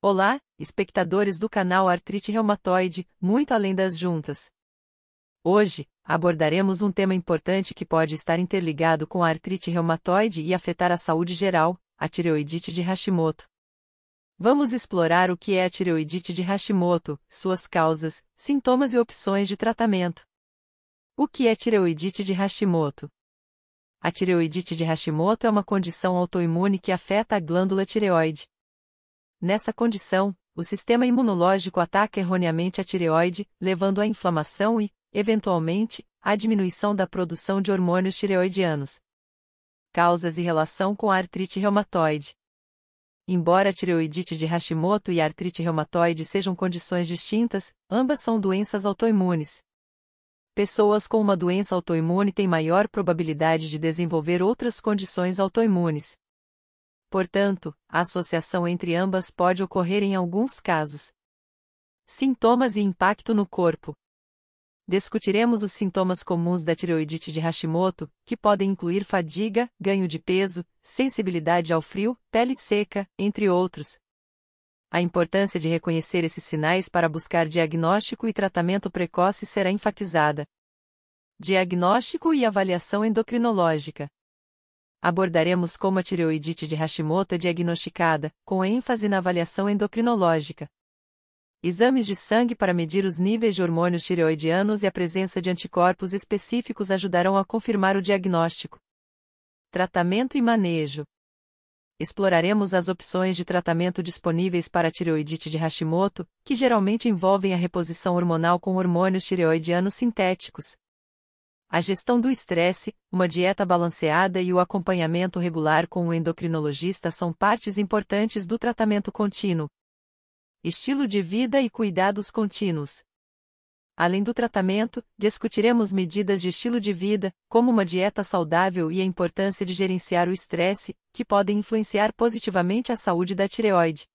Olá, espectadores do canal Artrite Reumatoide, muito além das juntas. Hoje, abordaremos um tema importante que pode estar interligado com a artrite reumatoide e afetar a saúde geral, a tireoidite de Hashimoto. Vamos explorar o que é a tireoidite de Hashimoto, suas causas, sintomas e opções de tratamento. O que é tireoidite de Hashimoto? A tireoidite de Hashimoto é uma condição autoimune que afeta a glândula tireoide, Nessa condição, o sistema imunológico ataca erroneamente a tireoide, levando à inflamação e, eventualmente, à diminuição da produção de hormônios tireoidianos. Causas e relação com a artrite reumatoide. Embora a tireoidite de Hashimoto e a artrite reumatoide sejam condições distintas, ambas são doenças autoimunes. Pessoas com uma doença autoimune têm maior probabilidade de desenvolver outras condições autoimunes. Portanto, a associação entre ambas pode ocorrer em alguns casos. Sintomas e impacto no corpo. Discutiremos os sintomas comuns da tireoidite de Hashimoto, que podem incluir fadiga, ganho de peso, sensibilidade ao frio, pele seca, entre outros. A importância de reconhecer esses sinais para buscar diagnóstico e tratamento precoce será enfatizada. Diagnóstico e avaliação endocrinológica abordaremos como a tireoidite de Hashimoto é diagnosticada, com ênfase na avaliação endocrinológica. Exames de sangue para medir os níveis de hormônios tireoidianos e a presença de anticorpos específicos ajudarão a confirmar o diagnóstico. Tratamento e manejo. Exploraremos as opções de tratamento disponíveis para a tireoidite de Hashimoto, que geralmente envolvem a reposição hormonal com hormônios tireoidianos sintéticos, a gestão do estresse, uma dieta balanceada e o acompanhamento regular com o endocrinologista são partes importantes do tratamento contínuo. Estilo de vida e cuidados contínuos. Além do tratamento, discutiremos medidas de estilo de vida, como uma dieta saudável e a importância de gerenciar o estresse, que podem influenciar positivamente a saúde da tireoide.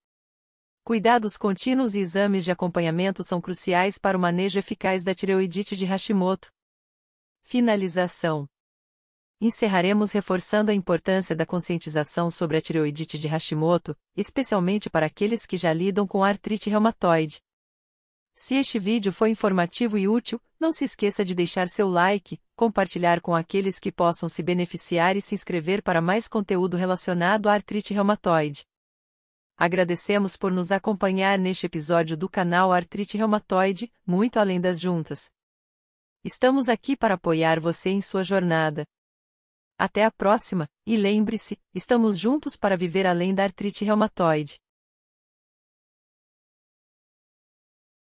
Cuidados contínuos e exames de acompanhamento são cruciais para o manejo eficaz da tireoidite de Hashimoto, Finalização. Encerraremos reforçando a importância da conscientização sobre a tireoidite de Hashimoto, especialmente para aqueles que já lidam com artrite reumatoide. Se este vídeo foi informativo e útil, não se esqueça de deixar seu like, compartilhar com aqueles que possam se beneficiar e se inscrever para mais conteúdo relacionado à artrite reumatoide. Agradecemos por nos acompanhar neste episódio do canal Artrite Reumatoide, muito além das juntas. Estamos aqui para apoiar você em sua jornada. Até a próxima, e lembre-se, estamos juntos para viver além da artrite reumatoide.